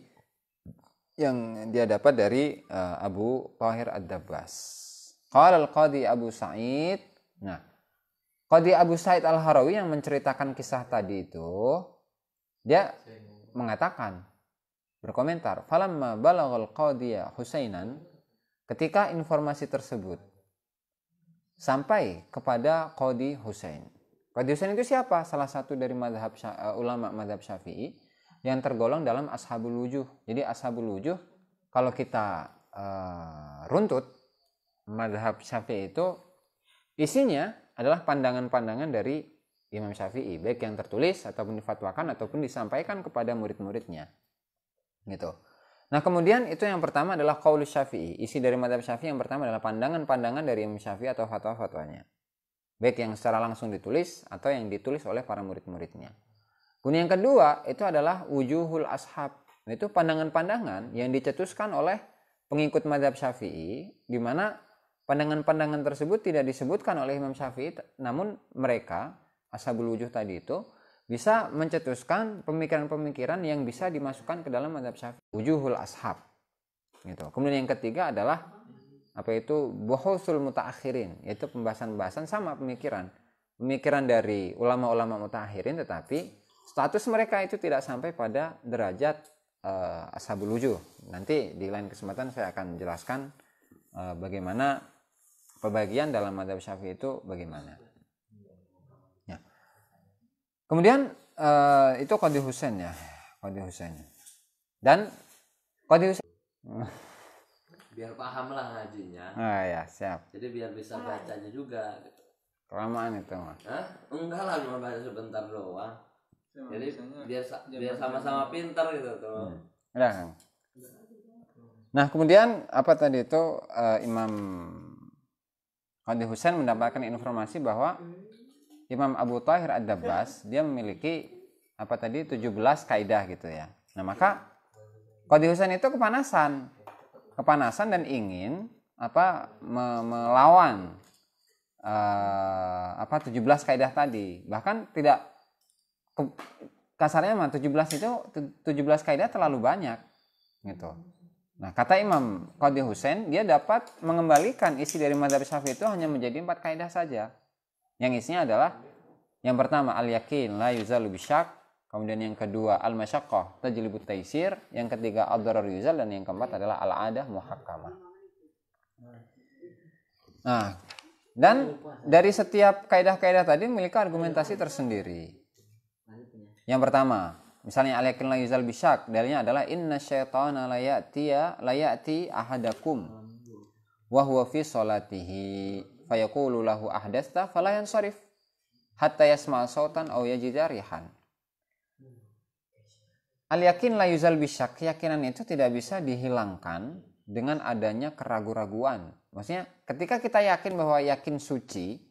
S1: yang dia dapat dari uh, Abu Tahir Ad-Dabbas. Qala al-Qadi Abu Sa'id. Nah, Qadi Abu Sa'id Al-Harawi yang menceritakan kisah tadi itu dia mengatakan berkomentar falamma balaghal Qadi Husainan Ketika informasi tersebut sampai kepada Qadi Husain. Qadi Husain itu siapa? Salah satu dari madhab eh, ulama madhab syafi'i yang tergolong dalam ashabul wujuh. Jadi ashabul wujuh kalau kita uh, runtut madhab syafi'i itu isinya adalah pandangan-pandangan dari Imam Syafi'i, baik yang tertulis ataupun difatwakan ataupun disampaikan kepada murid-muridnya. Gitu. Nah kemudian itu yang pertama adalah kauli syafi'i. Isi dari madhab syafi'i yang pertama adalah pandangan-pandangan dari Imam Syafi'i atau fatwa-fatwanya. Baik yang secara langsung ditulis atau yang ditulis oleh para murid-muridnya. Kemudian yang kedua itu adalah wujuhul ashab. Nah, itu pandangan-pandangan yang dicetuskan oleh pengikut madhab syafi'i. Di mana pandangan-pandangan tersebut tidak disebutkan oleh Imam Syafi'i. Namun mereka, ashabul wujuh tadi itu, bisa mencetuskan pemikiran-pemikiran yang bisa dimasukkan ke dalam madhab syafi'i wujuhul ashab gitu kemudian yang ketiga adalah apa itu bohosul mutaakhirin yaitu pembahasan-pembahasan sama pemikiran pemikiran dari ulama-ulama mutaakhirin tetapi status mereka itu tidak sampai pada derajat uh, ashabul wujuh nanti di lain kesempatan saya akan jelaskan uh, bagaimana pembagian dalam madhab syafi'i itu bagaimana Kemudian uh, itu Qadi Husain ya, Qadi Husain. Dan Qadi Husain biar paham lah ngajinya. Ah ya, siap. Jadi biar bisa bacanya juga. Gitu. Kelamaan itu mah. Hah? Enggak lah cuma baca sebentar doang. Cuma Jadi biasa, biar biar sama-sama pintar gitu tuh. Hmm. Ya, kan? Nah, kemudian apa tadi itu uh, Imam Qadhi Husain mendapatkan informasi bahwa Imam Abu Tahir Ad-Dabbas dia memiliki apa tadi 17 kaidah gitu ya. Nah, maka Qadi Husain itu kepanasan. Kepanasan dan ingin apa me melawan uh, apa 17 kaidah tadi. Bahkan tidak ke, kasarnya mah 17 itu 17 kaidah terlalu banyak gitu. Nah, kata Imam Qadi Husain dia dapat mengembalikan isi dari mazhab Syafi'i itu hanya menjadi empat kaidah saja yang isinya adalah yang pertama al yakin la yuzal bisyak kemudian yang kedua al masyaqqah tajlibu taisir yang ketiga ad darar yuzal dan yang keempat adalah al adah muhakkamah nah dan dari setiap kaidah-kaidah tadi memiliki argumentasi tersendiri yang pertama misalnya al yakin la yuzal bisyak dalilnya adalah inna syaitana la ya'ti la ya'ti ahadakum wa huwa fi salatihi Fayakululahu lahu falayan syarif yansarif hatta yasma sautan au yajida rihan. Al yakin la yuzal bisyak, keyakinan itu tidak bisa dihilangkan dengan adanya keraguan-raguan. Maksudnya ketika kita yakin bahwa yakin suci,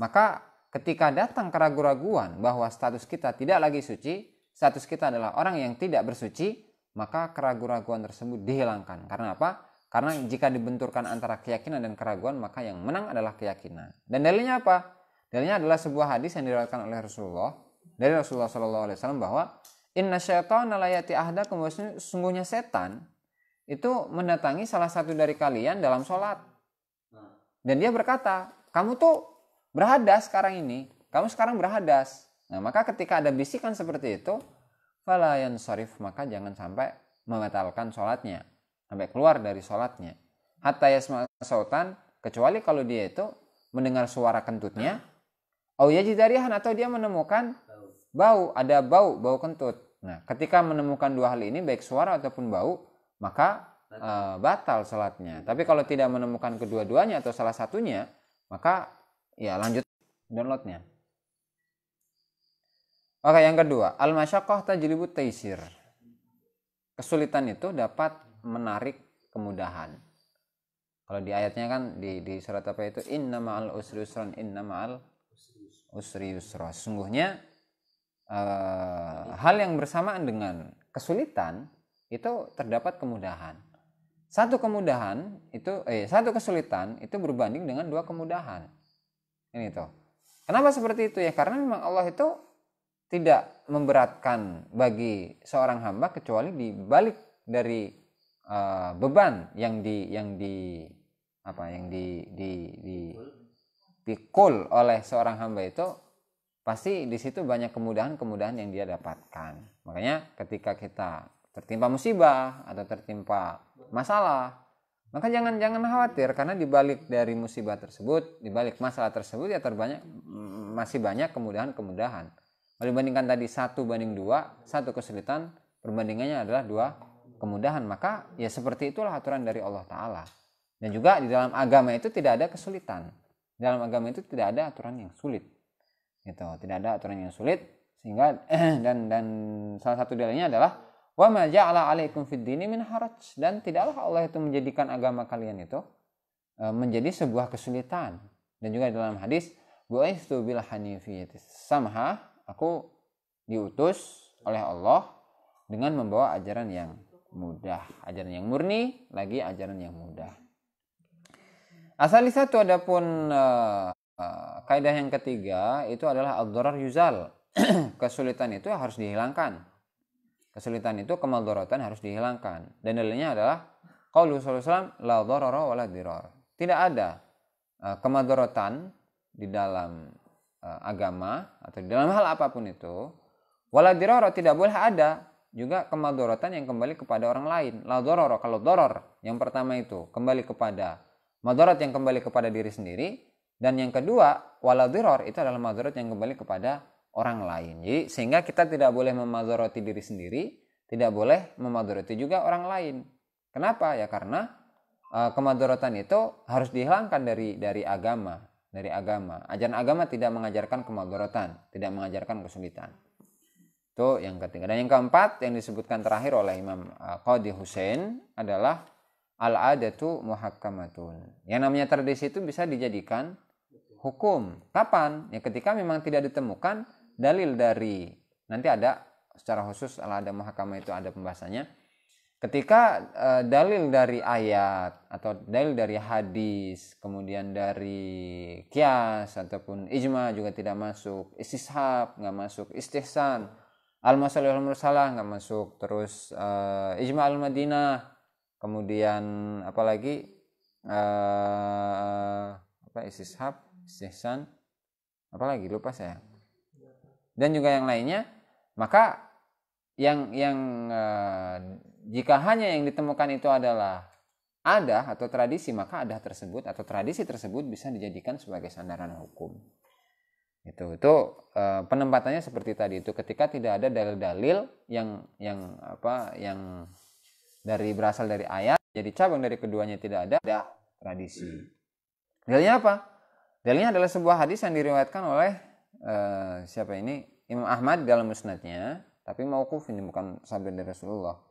S1: maka ketika datang keraguan-raguan bahwa status kita tidak lagi suci, status kita adalah orang yang tidak bersuci, maka keraguan-raguan tersebut dihilangkan. Karena apa? Karena jika dibenturkan antara keyakinan dan keraguan, maka yang menang adalah keyakinan. Dan dalilnya apa? Dalilnya adalah sebuah hadis yang diriwayatkan oleh Rasulullah dari Rasulullah Shallallahu Alaihi Wasallam bahwa Inna syaitana layati ahda kemudian sungguhnya setan itu mendatangi salah satu dari kalian dalam sholat. Dan dia berkata, kamu tuh berhadas sekarang ini. Kamu sekarang berhadas. Nah, maka ketika ada bisikan seperti itu, falayan syarif, maka jangan sampai membatalkan sholatnya sampai keluar dari sholatnya. Hatta yasma sautan, kecuali kalau dia itu mendengar suara kentutnya, Oh au yajidarihan atau dia menemukan bau, ada bau, bau kentut. Nah, ketika menemukan dua hal ini, baik suara ataupun bau, maka batal, uh, batal sholatnya. Tapi kalau tidak menemukan kedua-duanya atau salah satunya, maka ya lanjut downloadnya. Oke, yang kedua, al-masyakoh tajribut taisir. Kesulitan itu dapat menarik kemudahan. Kalau di ayatnya kan di, di surat apa itu inna ma'al usri yusron inna ma'al usri yusra. Sungguhnya uh, hal yang bersamaan dengan kesulitan itu terdapat kemudahan. Satu kemudahan itu eh satu kesulitan itu berbanding dengan dua kemudahan. Ini tuh. Kenapa seperti itu ya? Karena memang Allah itu tidak memberatkan bagi seorang hamba kecuali di balik dari Eh, beban yang di yang di apa yang di di di pikul oleh seorang hamba itu pasti di situ banyak kemudahan-kemudahan yang dia dapatkan. Makanya ketika kita tertimpa musibah atau tertimpa masalah, maka jangan jangan khawatir karena di balik dari musibah tersebut, di balik masalah tersebut ya terbanyak mm, masih banyak kemudahan-kemudahan. Kalau dibandingkan tadi satu banding dua, satu kesulitan, perbandingannya adalah dua kemudahan maka ya seperti itulah aturan dari Allah taala dan juga di dalam agama itu tidak ada kesulitan di dalam agama itu tidak ada aturan yang sulit gitu tidak ada aturan yang sulit sehingga dan dan salah satu dalilnya adalah wa ma ja'ala alaikum fid min haraj dan tidaklah Allah itu menjadikan agama kalian itu e, menjadi sebuah kesulitan dan juga di dalam hadis bu'istu bil samha aku diutus oleh Allah dengan membawa ajaran yang mudah. Ajaran yang murni lagi ajaran yang mudah. Asal satu adapun uh, uh, kaidah yang ketiga itu adalah al darar yuzal. Kesulitan itu harus dihilangkan. Kesulitan itu kemadharatan harus dihilangkan. Dan dalilnya adalah qaulu sallallahu la dharara wa la Tidak ada uh, eh, kemadorotan di dalam uh, agama atau di dalam hal apapun itu. Wala dirara tidak boleh ada juga kemadorotan yang kembali kepada orang lain. La dororo, kalau doror yang pertama itu kembali kepada madorot yang kembali kepada diri sendiri dan yang kedua wala diror itu adalah madorot yang kembali kepada orang lain. Jadi sehingga kita tidak boleh memadoroti diri sendiri, tidak boleh memadoroti juga orang lain. Kenapa? Ya karena uh, e, kemadorotan itu harus dihilangkan dari dari agama, dari agama. Ajaran agama tidak mengajarkan kemadorotan, tidak mengajarkan kesulitan. Itu yang ketiga. Dan yang keempat yang disebutkan terakhir oleh Imam eh, Qadi Hussein adalah al-adatu muhakkamatun. Yang namanya tradisi itu bisa dijadikan hukum. Kapan? Ya ketika memang tidak ditemukan dalil dari nanti ada secara khusus al adatu muhakkamah itu ada pembahasannya. Ketika e, dalil dari ayat atau dalil dari hadis, kemudian dari kias ataupun ijma juga tidak masuk, istishab nggak masuk, istihsan al masal al mursalah nggak masuk terus uh, ijma al madinah kemudian apalagi uh, apa istishab istihsan lagi lupa saya dan juga yang lainnya maka yang yang uh, jika hanya yang ditemukan itu adalah ada atau tradisi maka ada tersebut atau tradisi tersebut bisa dijadikan sebagai sandaran hukum Gitu. itu itu uh, eh, penempatannya seperti tadi itu ketika tidak ada dalil-dalil yang yang apa yang dari berasal dari ayat jadi cabang dari keduanya tidak ada ada tradisi dalilnya apa dalilnya adalah sebuah hadis yang diriwayatkan oleh uh, siapa ini Imam Ahmad dalam musnadnya tapi mauquf ini bukan sabda dari Rasulullah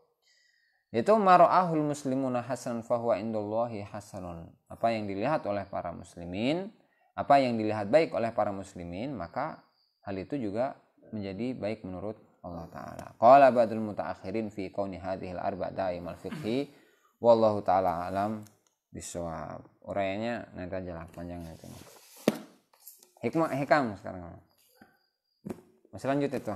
S1: itu mar'ahul muslimuna hasan fahuwa indallahi hasanun apa yang dilihat oleh para muslimin apa yang dilihat baik oleh para muslimin maka hal itu juga menjadi baik menurut Allah taala. Qala ba'dul mutaakhirin fi kauni hadhil arba daimal fiqhi wallahu taala alam bisawab. Urayanya nanti aja lah panjang itu. Hikmah hikam sekarang. Masih lanjut itu.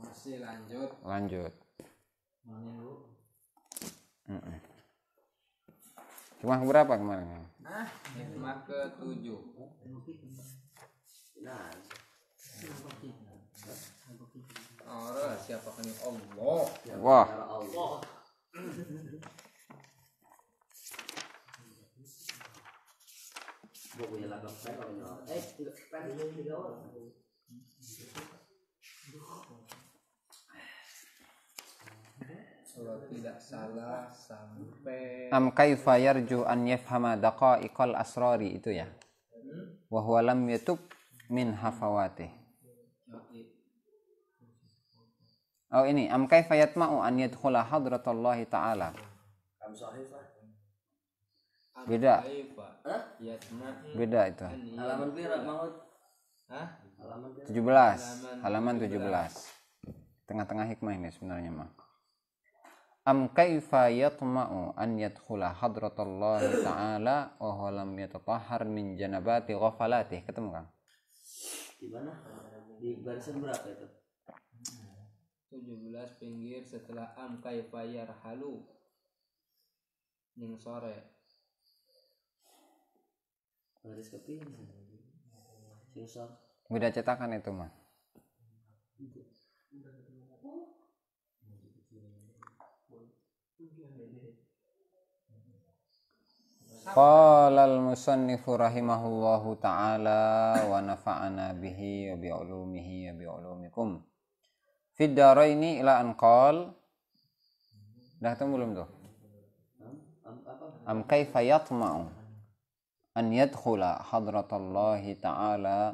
S1: Masih lanjut. Lanjut. Cuma berapa kemarin? Nah, cuma ke tujuh. nah, siapa kan Allah? Wah. Allah. Eh, Iya, iya. am kaifa yarju an yafhama daqaiqal asrari itu ya hmm? wa huwa lam yatub min hafawati Oh ini am kaifa yatma'u an yadkhula hadratullah ta'ala am sahifah beda beda itu halaman maut Hah? halaman 17 halaman 17 tengah-tengah hikmah ini sebenarnya mah am kaifa yatma'u an yadkhula hadratallah ta'ala wa huwa lam yatatahhar min janabati ghafalatih ketemu kan di mana di barisan berapa itu 17 pinggir setelah am kaifa yarhalu ning sore baris keping sing sore beda cetakan itu mah Qala al-musannifu rahimahullahu ta'ala wa nafa'ana bihi wa bi'ulumihi wa bi'ulumikum. Fid daraini ila anqal. Dah ketemu belum tuh? Am kaifa yatma'u an yadkhula hadratallahi ta'ala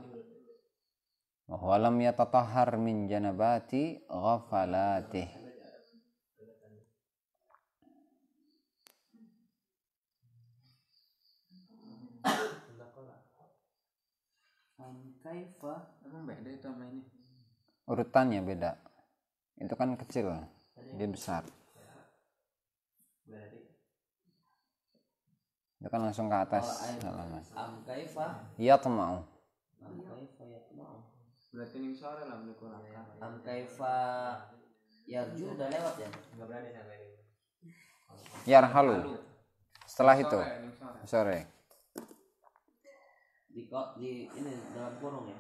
S1: wa huwa lam yatatahhar min janabati ghafalatih. kaifa emang beda itu sama ini urutannya beda itu kan kecil dia besar itu kan langsung ke atas halaman am kaifa am kaifa iya, iya. lewat ya enggak berani setelah itu sore. di di ini dalam kurung ya.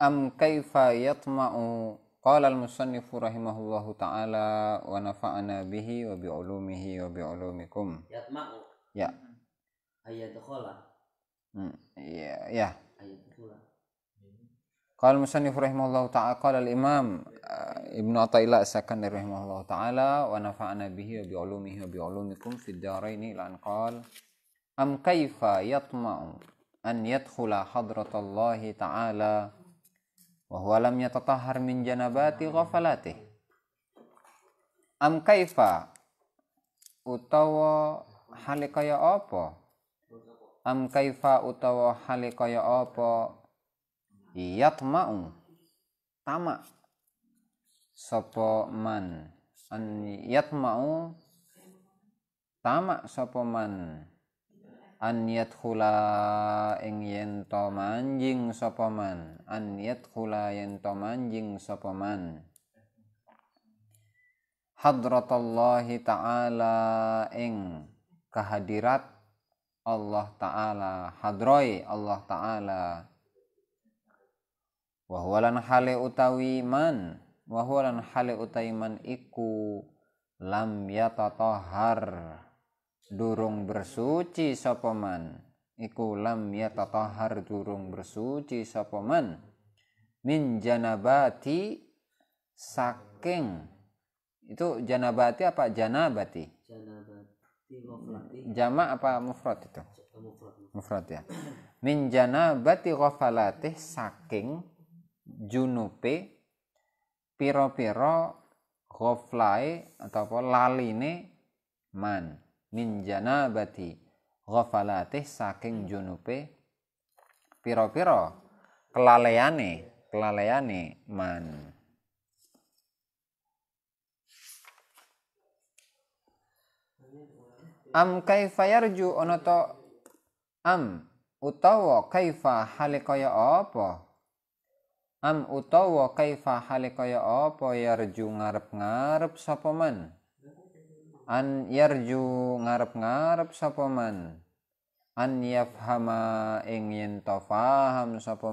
S1: Am kaifa yatma'u قال المصنف رحمه الله تعالى ونفعنا به وبعلومه وبعلومكم يطمع يا هيا دخولا يا قال المصنف رحمه الله تعالى قال الإمام ابن عطيلة سكن رحمه الله تعالى ونفعنا به وبعلومه وبعلومكم في الدارين لأن قال am kaifa yatma'u an yadkhula hadratallahi ta'ala wa huwa lam yatatahhar min janabati ghafalatih am kaifa utawa halikaya apa am kaifa utawa halikaya apa yatma'u tamak sapa man an yatma'u tamak sapa man an yadkhula ing yen to manjing sapa man an yadkhula yen to manjing sapa man ta'ala ing kehadirat Allah Ta'ala hadroi Allah Ta'ala wahwalan hale utawi man wahwalan hale utawi man iku lam yatatohar durung bersuci sopoman ikulam iku lam tatahar durung bersuci sopoman min janabati saking itu janabati apa janabati jama apa mufrad itu mufrad, ya min janabati ghafalati saking junupe piro-piro ghaflai atau apa laline man Minjana bati ghafalatih saking hmm. junupe piro-piro kelaleane kelaleane man am kaifa yarju to am utawa kaifa hale kaya apa am utawa kaifa hale kaya apa yarju ngarep-ngarep sapa man an yarju ngarep-ngarep sapoman. an yafhama ing yen to faham sapa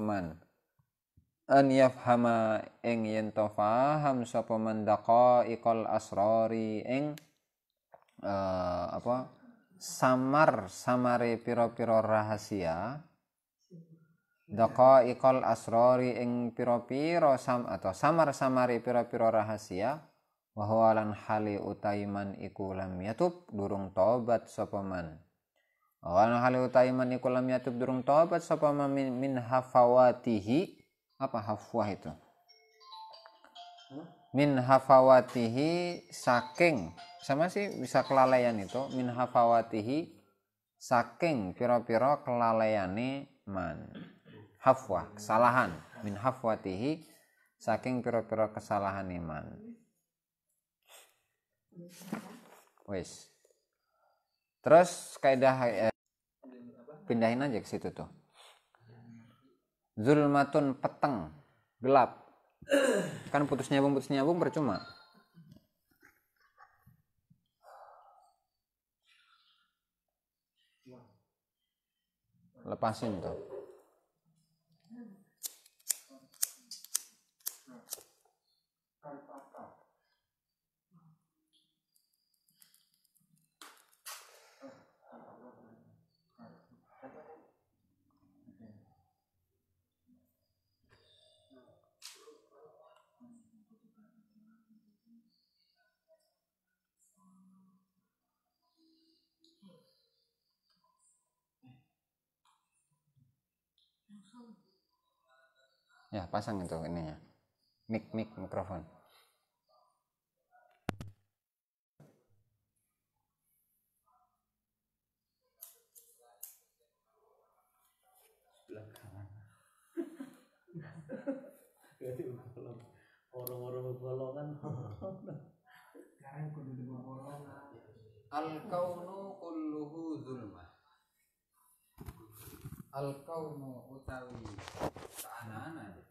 S1: an yafhama ing yen to faham sapa man daqaiqal asrari ing uh, apa samar samare piro-piro rahasia ikol asrori ing piro-piro sam atau samar samari piro-piro rahasia Wahwalan lan hali utaiman iku lam yatub durung tobat sopaman man lan hali utaiman iku lam yatub durung tobat sopaman min, min hafawatihi apa hafwah itu min hafawatihi saking sama sih bisa kelalaian itu min hafawatihi saking piro-piro kelalaiani man hafwah kesalahan min hafwatihi saking piro-piro kesalahan iman Wes. terus kaidah eh, pindahin aja ke situ tuh zulmatun peteng gelap kan putus nyambung putus nyambung percuma lepasin tuh Ya, pasang itu ininya Mic, mic, mikrofon. Jadi golong. Orang-orang golongan. Sekarang kudu golongan. Al kaunu kulluhu zulma al mau utawi keanaan